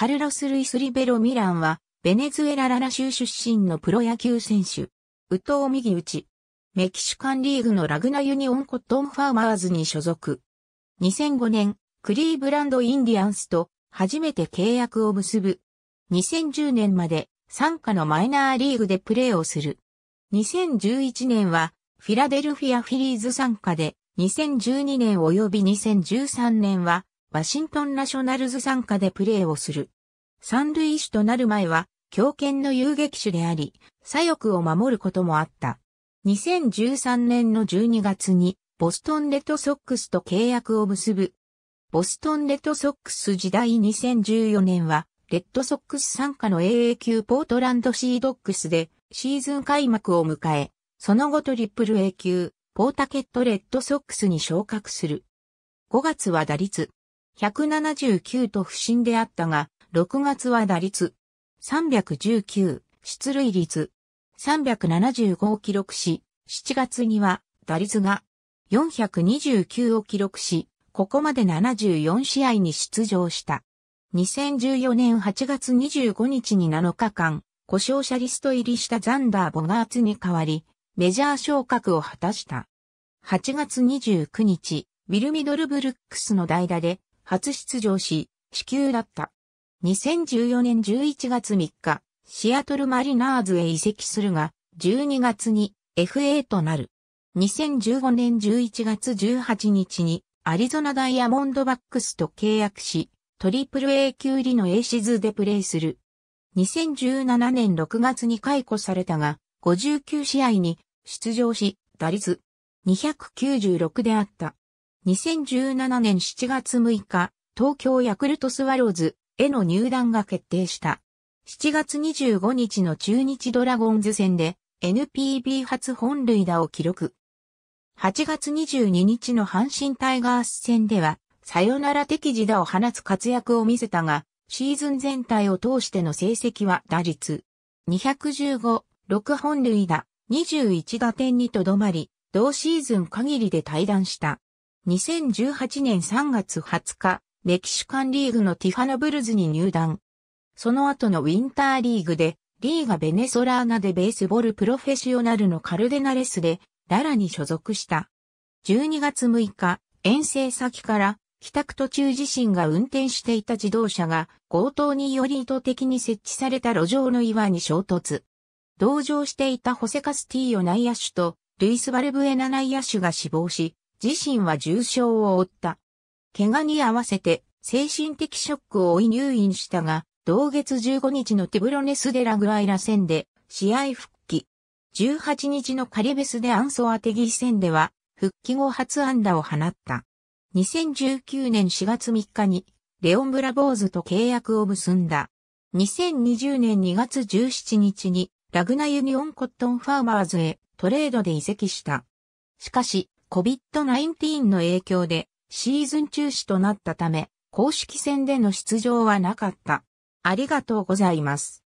カルロス・ルイス・リベロ・ミランは、ベネズエラ・ララ州出身のプロ野球選手。ウトウ右打ち。メキシカンリーグのラグナユニオンコットンファーマーズに所属。2005年、クリーブランド・インディアンスと初めて契約を結ぶ。2010年まで参加のマイナーリーグでプレーをする。2011年はフィラデルフィア・フィリーズ参加で、2012年及び2013年はワシントンナショナルズ参加でプレーをする。三塁手となる前は、強肩の遊撃手であり、左翼を守ることもあった。2013年の12月に、ボストンレッドソックスと契約を結ぶ。ボストンレッドソックス時代2014年は、レッドソックス参加の AA 級ポートランドシードックスでシーズン開幕を迎え、その後トリプル A 級ポータケットレッドソックスに昇格する。5月は打率179と不振であったが、6月は打率319、出塁率375を記録し、7月には打率が429を記録し、ここまで74試合に出場した。2014年8月25日に7日間、故障者リスト入りしたザンダー・ボガーツに代わり、メジャー昇格を果たした。8月29日、ウィル・ミドルブルックスの代打で、初出場し、死球だった。2014年11月3日、シアトルマリナーズへ移籍するが、12月に FA となる。2015年11月18日にアリゾナダイヤモンドバックスと契約し、トリプル A 級入りの A シズでプレーする。2017年6月に解雇されたが、59試合に出場し、打率296であった。2017年7月6日、東京ヤクルトスワローズへの入団が決定した。7月25日の中日ドラゴンズ戦で NPB 初本塁打を記録。8月22日の阪神タイガース戦では、サヨナラ的自打を放つ活躍を見せたが、シーズン全体を通しての成績は打率215、6本塁打、21打点にとどまり、同シーズン限りで退団した。2018年3月20日、メキシカンリーグのティファノブルズに入団。その後のウィンターリーグで、リーガベネソラーナでベースボールプロフェッショナルのカルデナレスで、ララに所属した。12月6日、遠征先から、帰宅途中自身が運転していた自動車が、強盗により意図的に設置された路上の岩に衝突。同乗していたホセカスティーヨ内野手と、ルイス・バルブエナ内野手が死亡し、自身は重傷を負った。怪我に合わせて精神的ショックを負い入院したが、同月15日のテブロネス・デ・ラグアイラ戦で試合復帰。18日のカリベス・デ・アンソアテギ戦では復帰後初安打を放った。2019年4月3日にレオン・ブラボーズと契約を結んだ。2020年2月17日にラグナユニオンコットンファーマーズへトレードで移籍した。しかし、COVID-19 の影響でシーズン中止となったため、公式戦での出場はなかった。ありがとうございます。